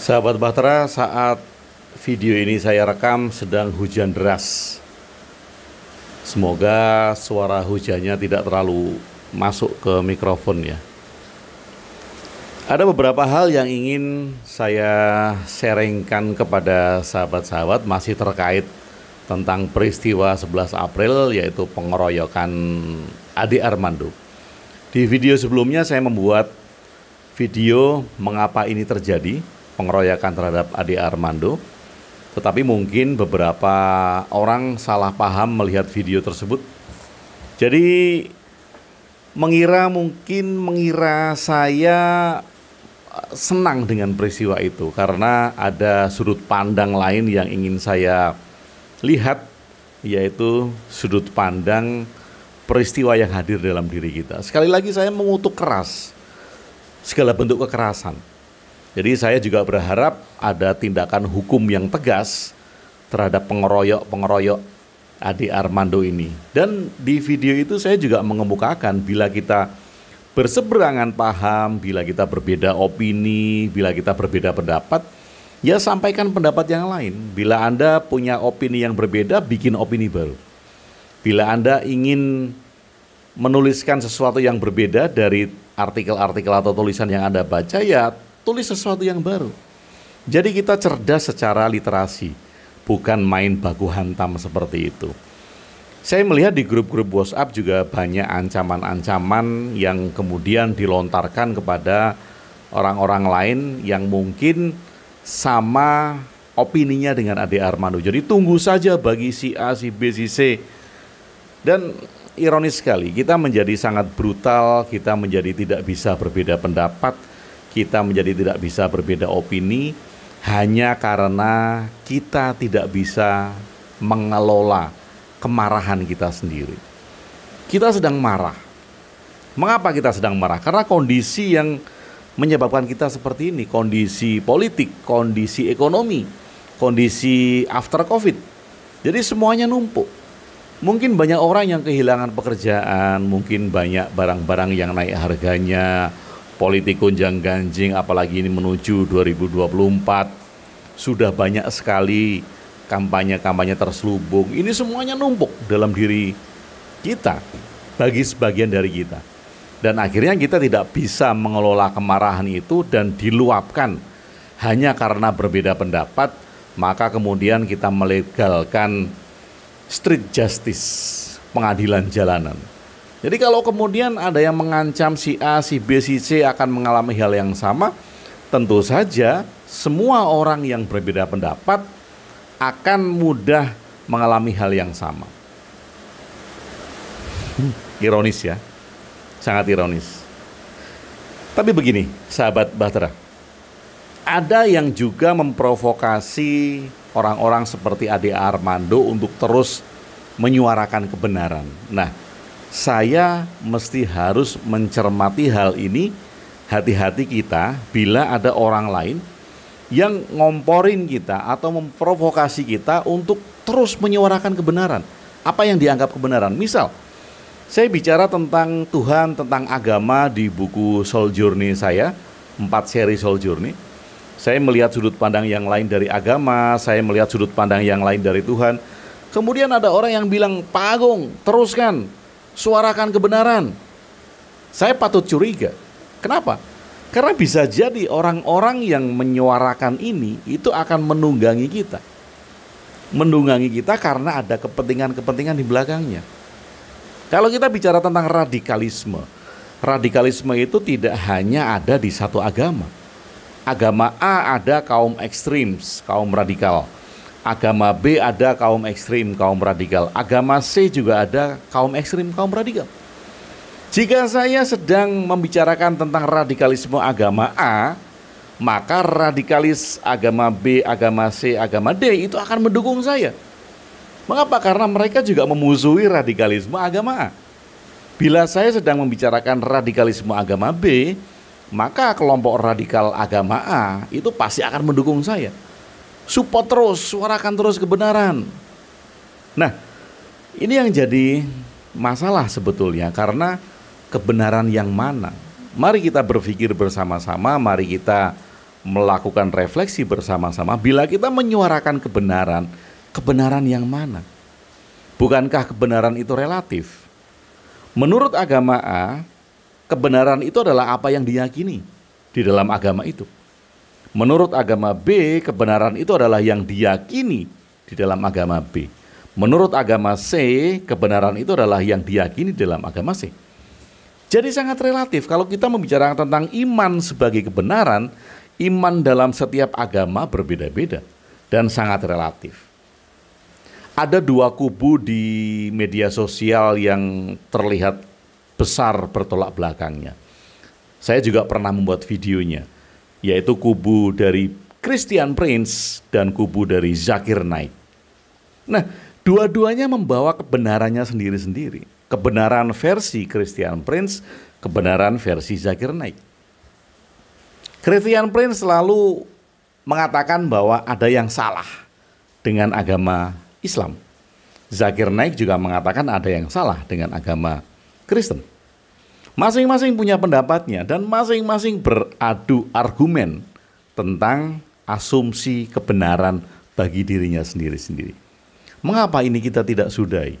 Sahabat Bahtera, saat video ini saya rekam sedang hujan deras. Semoga suara hujannya tidak terlalu masuk ke mikrofon ya. Ada beberapa hal yang ingin saya sharingkan kepada sahabat-sahabat masih terkait tentang peristiwa 11 April yaitu pengeroyokan Ade Armando. Di video sebelumnya saya membuat video mengapa ini terjadi, pengeroyokan terhadap Ade Armando. Tetapi mungkin beberapa orang salah paham melihat video tersebut. Jadi mengira mungkin mengira saya eh, senang dengan peristiwa itu karena ada sudut pandang lain yang ingin saya lihat yaitu sudut pandang peristiwa yang hadir dalam diri kita. Sekali lagi saya mengutuk keras segala bentuk kekerasan. Jadi saya juga berharap ada tindakan hukum yang tegas terhadap pengeroyok-pengeroyok Adi Armando ini. Dan di video itu saya juga mengemukakan bila kita berseberangan paham, bila kita berbeda opini, bila kita berbeda pendapat, ya sampaikan pendapat yang lain. Bila Anda punya opini yang berbeda, bikin opini baru. Bila Anda ingin menuliskan sesuatu yang berbeda dari artikel-artikel atau tulisan yang Anda baca, ya tulis sesuatu yang baru. Jadi kita cerdas secara literasi, bukan main baku hantam seperti itu. Saya melihat di grup-grup WhatsApp juga banyak ancaman-ancaman yang kemudian dilontarkan kepada orang-orang lain yang mungkin sama opininya dengan Ade Armando. Jadi tunggu saja bagi si A, si B, si C. Dan ironis sekali, kita menjadi sangat brutal, kita menjadi tidak bisa berbeda pendapat, kita menjadi tidak bisa berbeda opini hanya karena kita tidak bisa mengelola kemarahan kita sendiri. Kita sedang marah. Mengapa kita sedang marah? Karena kondisi yang menyebabkan kita seperti ini kondisi politik, kondisi ekonomi, kondisi after covid. Jadi semuanya numpuk. Mungkin banyak orang yang kehilangan pekerjaan, mungkin banyak barang-barang yang naik harganya, politik gonjang ganjing apalagi ini menuju 2024 sudah banyak sekali kampanye-kampanye terselubung. Ini semuanya numpuk dalam diri kita bagi sebagian dari kita. Dan akhirnya kita tidak bisa mengelola kemarahan itu dan diluapkan hanya karena berbeda pendapat, maka kemudian kita melegalkan street justice, pengadilan jalanan. Jadi kalau kemudian ada yang mengancam si A, si B, si C akan mengalami hal yang sama, tentu saja semua orang yang berbeda pendapat akan mudah mengalami hal yang sama. Hmm, ironis ya sangat ironis. Tapi begini, sahabat Bahtera, ada yang juga memprovokasi orang-orang seperti Ade Armando untuk terus menyuarakan kebenaran. Nah, saya mesti harus mencermati hal ini hati-hati kita bila ada orang lain yang ngomporin kita atau memprovokasi kita untuk terus menyuarakan kebenaran. Apa yang dianggap kebenaran? Misal, saya bicara tentang Tuhan, tentang agama di buku Soul Journey saya, empat seri Soul Journey. Saya melihat sudut pandang yang lain dari agama, saya melihat sudut pandang yang lain dari Tuhan. Kemudian ada orang yang bilang, Pak Agung, teruskan, suarakan kebenaran. Saya patut curiga. Kenapa? Karena bisa jadi orang-orang yang menyuarakan ini itu akan menunggangi kita. Menunggangi kita karena ada kepentingan-kepentingan di belakangnya kalau kita bicara tentang radikalisme, radikalisme itu tidak hanya ada di satu agama. Agama A ada kaum ekstrim, kaum radikal. Agama B ada kaum ekstrim, kaum radikal. Agama C juga ada kaum ekstrim, kaum radikal. Jika saya sedang membicarakan tentang radikalisme agama A, maka radikalis agama B, agama C, agama D itu akan mendukung saya Mengapa? Karena mereka juga memusuhi radikalisme agama A. Bila saya sedang membicarakan radikalisme agama B, maka kelompok radikal agama A itu pasti akan mendukung saya. Support terus, suarakan terus kebenaran. Nah, ini yang jadi masalah sebetulnya karena kebenaran yang mana? Mari kita berpikir bersama-sama, mari kita melakukan refleksi bersama-sama. Bila kita menyuarakan kebenaran, kebenaran yang mana? Bukankah kebenaran itu relatif? Menurut agama A, kebenaran itu adalah apa yang diyakini di dalam agama itu. Menurut agama B, kebenaran itu adalah yang diyakini di dalam agama B. Menurut agama C, kebenaran itu adalah yang diyakini di dalam agama C. Jadi sangat relatif kalau kita membicarakan tentang iman sebagai kebenaran, iman dalam setiap agama berbeda-beda dan sangat relatif ada dua kubu di media sosial yang terlihat besar bertolak belakangnya. Saya juga pernah membuat videonya, yaitu kubu dari Christian Prince dan kubu dari Zakir Naik. Nah, dua-duanya membawa kebenarannya sendiri-sendiri. Kebenaran versi Christian Prince, kebenaran versi Zakir Naik. Christian Prince selalu mengatakan bahwa ada yang salah dengan agama Islam. Zakir Naik juga mengatakan ada yang salah dengan agama Kristen. Masing-masing punya pendapatnya dan masing-masing beradu argumen tentang asumsi kebenaran bagi dirinya sendiri-sendiri. Mengapa ini kita tidak sudahi?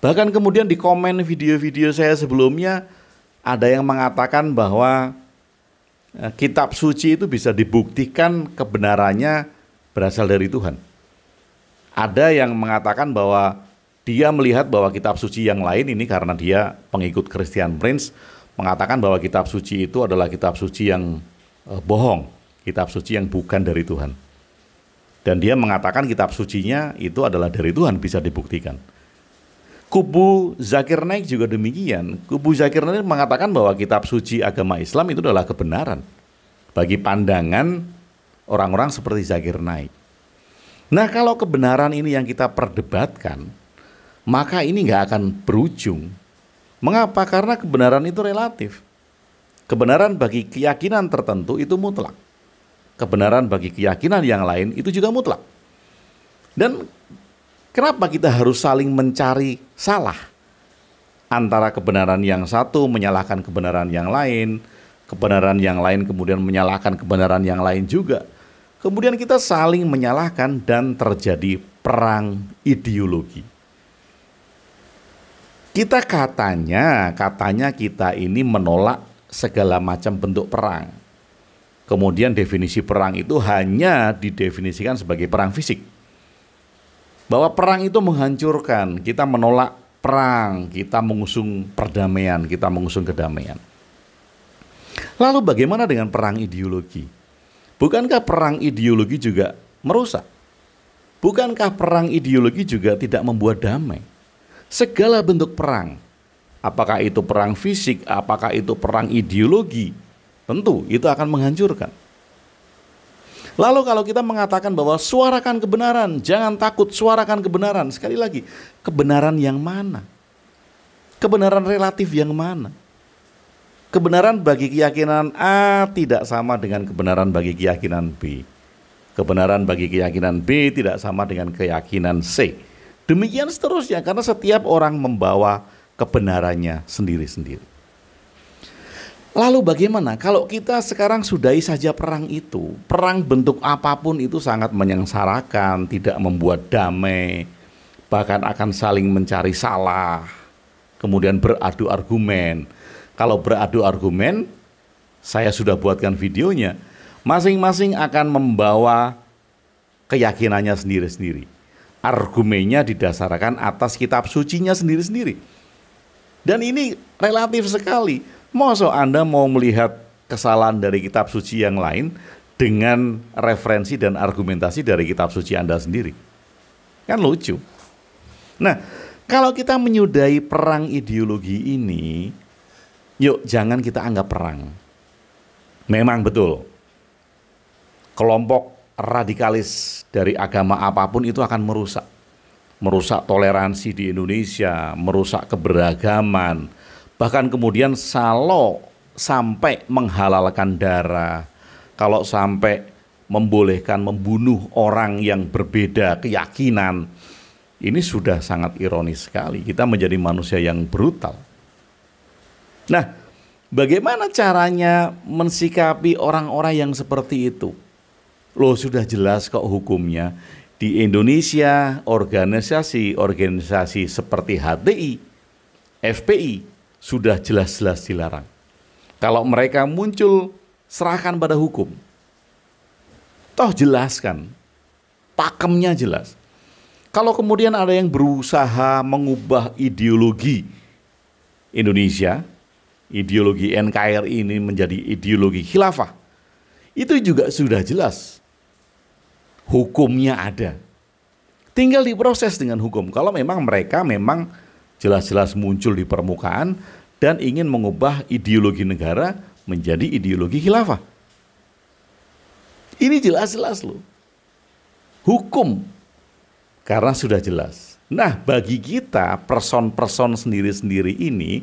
Bahkan kemudian di komen video-video saya sebelumnya ada yang mengatakan bahwa eh, kitab suci itu bisa dibuktikan kebenarannya berasal dari Tuhan. Ada yang mengatakan bahwa dia melihat bahwa kitab suci yang lain ini karena dia pengikut Christian Prince mengatakan bahwa kitab suci itu adalah kitab suci yang eh, bohong, kitab suci yang bukan dari Tuhan. Dan dia mengatakan kitab sucinya itu adalah dari Tuhan bisa dibuktikan. Kubu Zakir Naik juga demikian. Kubu Zakir Naik mengatakan bahwa kitab suci agama Islam itu adalah kebenaran bagi pandangan orang-orang seperti Zakir Naik. Nah kalau kebenaran ini yang kita perdebatkan, maka ini nggak akan berujung. Mengapa? Karena kebenaran itu relatif. Kebenaran bagi keyakinan tertentu itu mutlak. Kebenaran bagi keyakinan yang lain itu juga mutlak. Dan kenapa kita harus saling mencari salah? Antara kebenaran yang satu menyalahkan kebenaran yang lain, kebenaran yang lain kemudian menyalahkan kebenaran yang lain juga Kemudian kita saling menyalahkan dan terjadi perang ideologi. Kita katanya, katanya kita ini menolak segala macam bentuk perang. Kemudian definisi perang itu hanya didefinisikan sebagai perang fisik. Bahwa perang itu menghancurkan, kita menolak perang, kita mengusung perdamaian, kita mengusung kedamaian. Lalu bagaimana dengan perang ideologi? Bukankah perang ideologi juga merusak? Bukankah perang ideologi juga tidak membuat damai? Segala bentuk perang, apakah itu perang fisik, apakah itu perang ideologi, tentu itu akan menghancurkan. Lalu kalau kita mengatakan bahwa suarakan kebenaran, jangan takut suarakan kebenaran. Sekali lagi, kebenaran yang mana? Kebenaran relatif yang mana? Kebenaran bagi keyakinan A tidak sama dengan kebenaran bagi keyakinan B. Kebenaran bagi keyakinan B tidak sama dengan keyakinan C. Demikian seterusnya karena setiap orang membawa kebenarannya sendiri-sendiri. Lalu bagaimana kalau kita sekarang sudahi saja perang itu? Perang bentuk apapun itu sangat menyengsarakan, tidak membuat damai, bahkan akan saling mencari salah, kemudian beradu argumen. Kalau beradu argumen, saya sudah buatkan videonya. Masing-masing akan membawa keyakinannya sendiri-sendiri. Argumennya didasarkan atas kitab sucinya sendiri-sendiri. Dan ini relatif sekali. Masa Anda mau melihat kesalahan dari kitab suci yang lain dengan referensi dan argumentasi dari kitab suci Anda sendiri. Kan lucu. Nah, kalau kita menyudahi perang ideologi ini, Yuk, jangan kita anggap perang. Memang betul. Kelompok radikalis dari agama apapun itu akan merusak. Merusak toleransi di Indonesia, merusak keberagaman, bahkan kemudian salo sampai menghalalkan darah. Kalau sampai membolehkan membunuh orang yang berbeda keyakinan, ini sudah sangat ironis sekali. Kita menjadi manusia yang brutal Nah, bagaimana caranya mensikapi orang-orang yang seperti itu? Loh, sudah jelas kok hukumnya. Di Indonesia, organisasi-organisasi seperti HTI, FPI sudah jelas-jelas dilarang. Kalau mereka muncul, serahkan pada hukum. Toh jelaskan, pakemnya jelas. Kalau kemudian ada yang berusaha mengubah ideologi Indonesia, ideologi NKRI ini menjadi ideologi khilafah. Itu juga sudah jelas. Hukumnya ada. Tinggal diproses dengan hukum. Kalau memang mereka memang jelas-jelas muncul di permukaan dan ingin mengubah ideologi negara menjadi ideologi khilafah. Ini jelas-jelas loh. Hukum. Karena sudah jelas. Nah bagi kita person-person sendiri-sendiri ini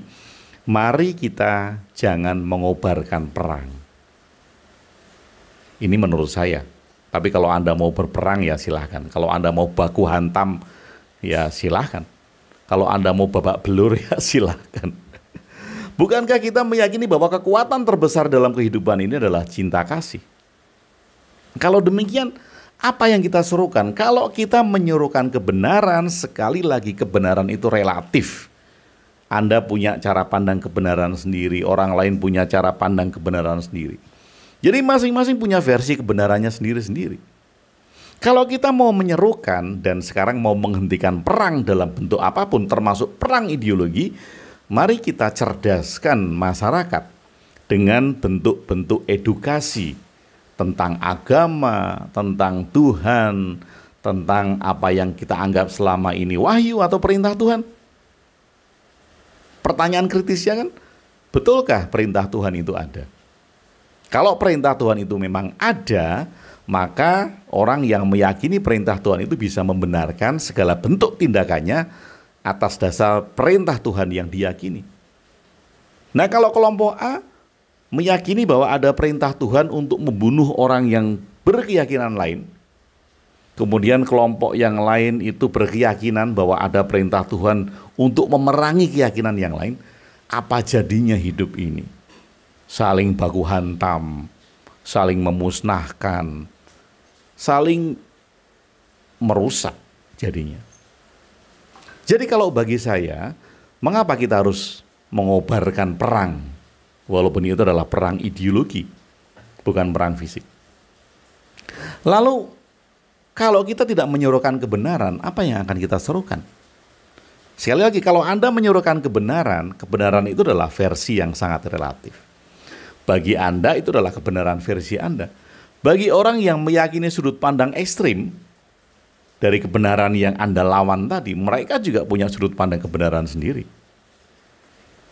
mari kita jangan mengobarkan perang. Ini menurut saya. Tapi kalau Anda mau berperang ya silahkan. Kalau Anda mau baku hantam ya silahkan. Kalau Anda mau babak belur ya silahkan. Bukankah kita meyakini bahwa kekuatan terbesar dalam kehidupan ini adalah cinta kasih? Kalau demikian, apa yang kita suruhkan? Kalau kita menyerukan kebenaran, sekali lagi kebenaran itu relatif. Anda punya cara pandang kebenaran sendiri, orang lain punya cara pandang kebenaran sendiri. Jadi masing-masing punya versi kebenarannya sendiri-sendiri. Kalau kita mau menyerukan dan sekarang mau menghentikan perang dalam bentuk apapun termasuk perang ideologi, mari kita cerdaskan masyarakat dengan bentuk-bentuk edukasi tentang agama, tentang Tuhan, tentang apa yang kita anggap selama ini wahyu atau perintah Tuhan pertanyaan kritisnya kan, betulkah perintah Tuhan itu ada? Kalau perintah Tuhan itu memang ada, maka orang yang meyakini perintah Tuhan itu bisa membenarkan segala bentuk tindakannya atas dasar perintah Tuhan yang diyakini. Nah, kalau kelompok A meyakini bahwa ada perintah Tuhan untuk membunuh orang yang berkeyakinan lain, Kemudian kelompok yang lain itu berkeyakinan bahwa ada perintah Tuhan untuk memerangi keyakinan yang lain. Apa jadinya hidup ini? Saling baku hantam, saling memusnahkan, saling merusak jadinya. Jadi kalau bagi saya, mengapa kita harus mengobarkan perang? Walaupun itu adalah perang ideologi, bukan perang fisik. Lalu kalau kita tidak menyuruhkan kebenaran, apa yang akan kita serukan? Sekali lagi, kalau Anda menyuruhkan kebenaran, kebenaran itu adalah versi yang sangat relatif. Bagi Anda, itu adalah kebenaran versi Anda. Bagi orang yang meyakini sudut pandang ekstrim dari kebenaran yang Anda lawan tadi, mereka juga punya sudut pandang kebenaran sendiri.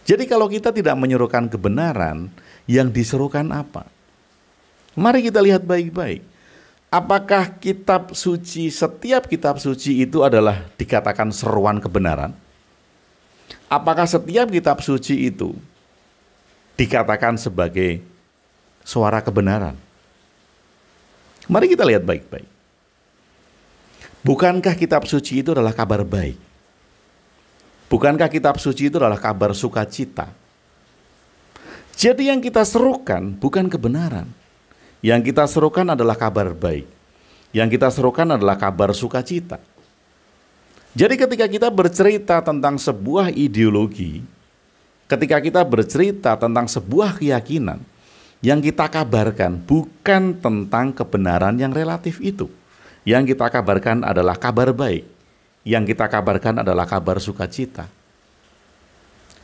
Jadi, kalau kita tidak menyuruhkan kebenaran, yang diserukan apa? Mari kita lihat baik-baik apakah kitab suci setiap kitab suci itu adalah dikatakan seruan kebenaran? Apakah setiap kitab suci itu dikatakan sebagai suara kebenaran? Mari kita lihat baik-baik. Bukankah kitab suci itu adalah kabar baik? Bukankah kitab suci itu adalah kabar sukacita? Jadi yang kita serukan bukan kebenaran, yang kita serukan adalah kabar baik. Yang kita serukan adalah kabar sukacita. Jadi ketika kita bercerita tentang sebuah ideologi, ketika kita bercerita tentang sebuah keyakinan, yang kita kabarkan bukan tentang kebenaran yang relatif itu. Yang kita kabarkan adalah kabar baik. Yang kita kabarkan adalah kabar sukacita.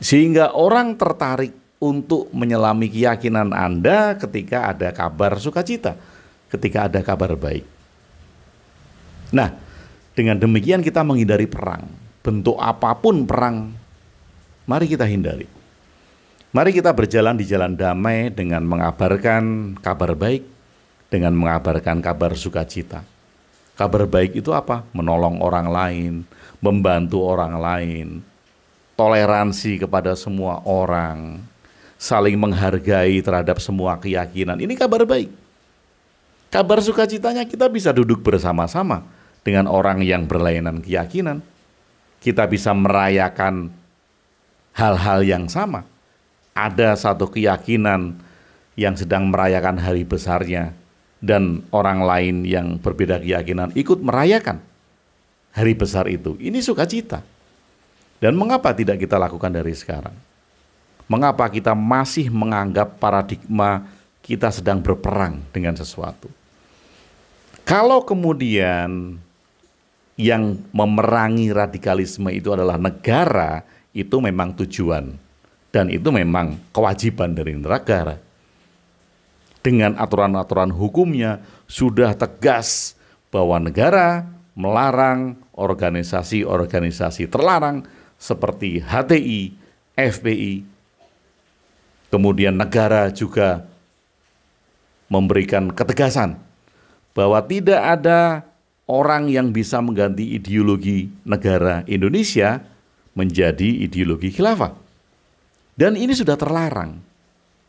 Sehingga orang tertarik untuk menyelami keyakinan Anda ketika ada kabar sukacita, ketika ada kabar baik. Nah, dengan demikian kita menghindari perang. Bentuk apapun perang, mari kita hindari. Mari kita berjalan di jalan damai dengan mengabarkan kabar baik, dengan mengabarkan kabar sukacita. Kabar baik itu apa? Menolong orang lain, membantu orang lain, toleransi kepada semua orang, saling menghargai terhadap semua keyakinan. Ini kabar baik. Kabar sukacitanya kita bisa duduk bersama-sama dengan orang yang berlainan keyakinan. Kita bisa merayakan hal-hal yang sama. Ada satu keyakinan yang sedang merayakan hari besarnya dan orang lain yang berbeda keyakinan ikut merayakan hari besar itu. Ini sukacita. Dan mengapa tidak kita lakukan dari sekarang? mengapa kita masih menganggap paradigma kita sedang berperang dengan sesuatu. Kalau kemudian yang memerangi radikalisme itu adalah negara, itu memang tujuan dan itu memang kewajiban dari negara. Dengan aturan-aturan hukumnya sudah tegas bahwa negara melarang organisasi-organisasi terlarang seperti HTI, FPI, kemudian negara juga memberikan ketegasan bahwa tidak ada orang yang bisa mengganti ideologi negara Indonesia menjadi ideologi khilafah. Dan ini sudah terlarang.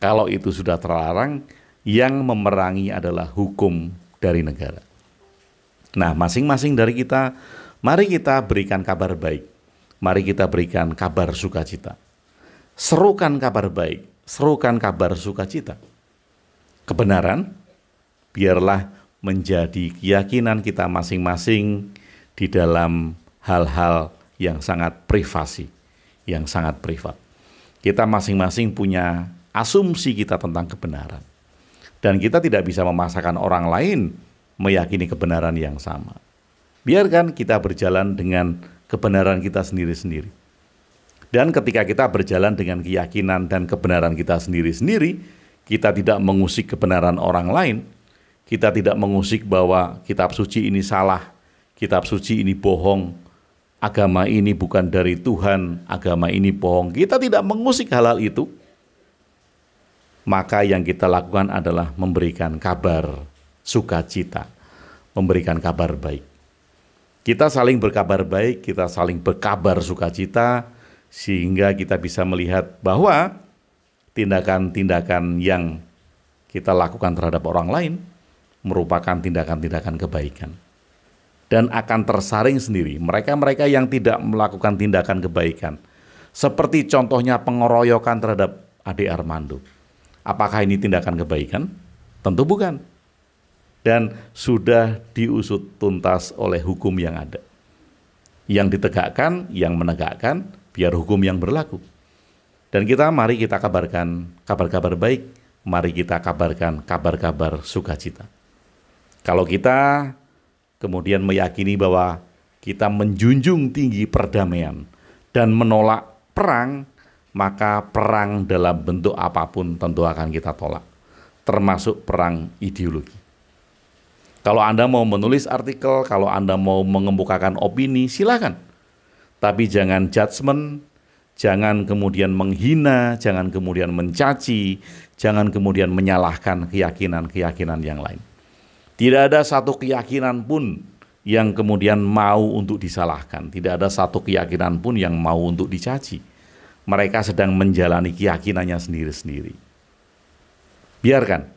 Kalau itu sudah terlarang, yang memerangi adalah hukum dari negara. Nah, masing-masing dari kita, mari kita berikan kabar baik. Mari kita berikan kabar sukacita. Serukan kabar baik serukan kabar sukacita. Kebenaran biarlah menjadi keyakinan kita masing-masing di dalam hal-hal yang sangat privasi, yang sangat privat. Kita masing-masing punya asumsi kita tentang kebenaran. Dan kita tidak bisa memaksakan orang lain meyakini kebenaran yang sama. Biarkan kita berjalan dengan kebenaran kita sendiri-sendiri. Dan ketika kita berjalan dengan keyakinan dan kebenaran kita sendiri-sendiri, kita tidak mengusik kebenaran orang lain, kita tidak mengusik bahwa kitab suci ini salah, kitab suci ini bohong, agama ini bukan dari Tuhan, agama ini bohong. Kita tidak mengusik hal-hal itu. Maka yang kita lakukan adalah memberikan kabar sukacita, memberikan kabar baik. Kita saling berkabar baik, kita saling berkabar sukacita, sehingga kita bisa melihat bahwa tindakan-tindakan yang kita lakukan terhadap orang lain merupakan tindakan-tindakan kebaikan dan akan tersaring sendiri mereka-mereka yang tidak melakukan tindakan kebaikan seperti contohnya pengeroyokan terhadap Ade Armando apakah ini tindakan kebaikan tentu bukan dan sudah diusut tuntas oleh hukum yang ada yang ditegakkan yang menegakkan biar hukum yang berlaku. Dan kita mari kita kabarkan kabar-kabar baik, mari kita kabarkan kabar-kabar sukacita. Kalau kita kemudian meyakini bahwa kita menjunjung tinggi perdamaian dan menolak perang, maka perang dalam bentuk apapun tentu akan kita tolak, termasuk perang ideologi. Kalau Anda mau menulis artikel, kalau Anda mau mengemukakan opini, silakan tapi jangan judgment, jangan kemudian menghina, jangan kemudian mencaci, jangan kemudian menyalahkan keyakinan-keyakinan yang lain. Tidak ada satu keyakinan pun yang kemudian mau untuk disalahkan, tidak ada satu keyakinan pun yang mau untuk dicaci. Mereka sedang menjalani keyakinannya sendiri-sendiri. Biarkan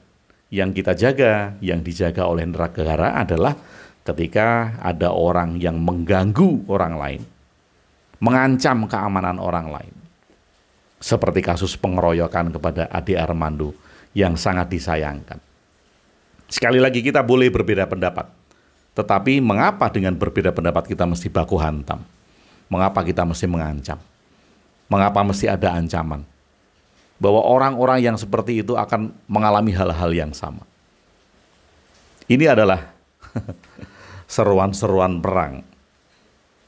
yang kita jaga, yang dijaga oleh neraka gara adalah ketika ada orang yang mengganggu orang lain mengancam keamanan orang lain. Seperti kasus pengeroyokan kepada Ade Armando yang sangat disayangkan. Sekali lagi kita boleh berbeda pendapat. Tetapi mengapa dengan berbeda pendapat kita mesti baku hantam? Mengapa kita mesti mengancam? Mengapa mesti ada ancaman? Bahwa orang-orang yang seperti itu akan mengalami hal-hal yang sama. Ini adalah seruan-seruan perang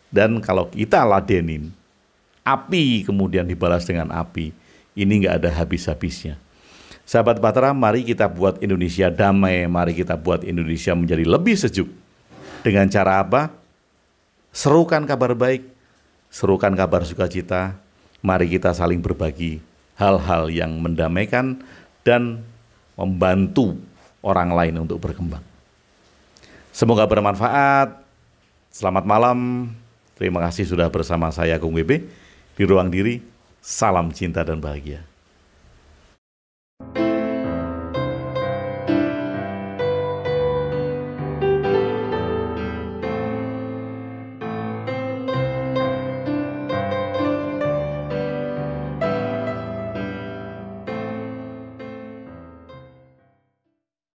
dan kalau kita ladenin, api kemudian dibalas dengan api. Ini nggak ada habis-habisnya. Sahabat Patra, mari kita buat Indonesia damai, mari kita buat Indonesia menjadi lebih sejuk. Dengan cara apa? Serukan kabar baik, serukan kabar sukacita, mari kita saling berbagi hal-hal yang mendamaikan dan membantu orang lain untuk berkembang. Semoga bermanfaat. Selamat malam. Terima kasih sudah bersama saya Kung WB di Ruang Diri. Salam cinta dan bahagia.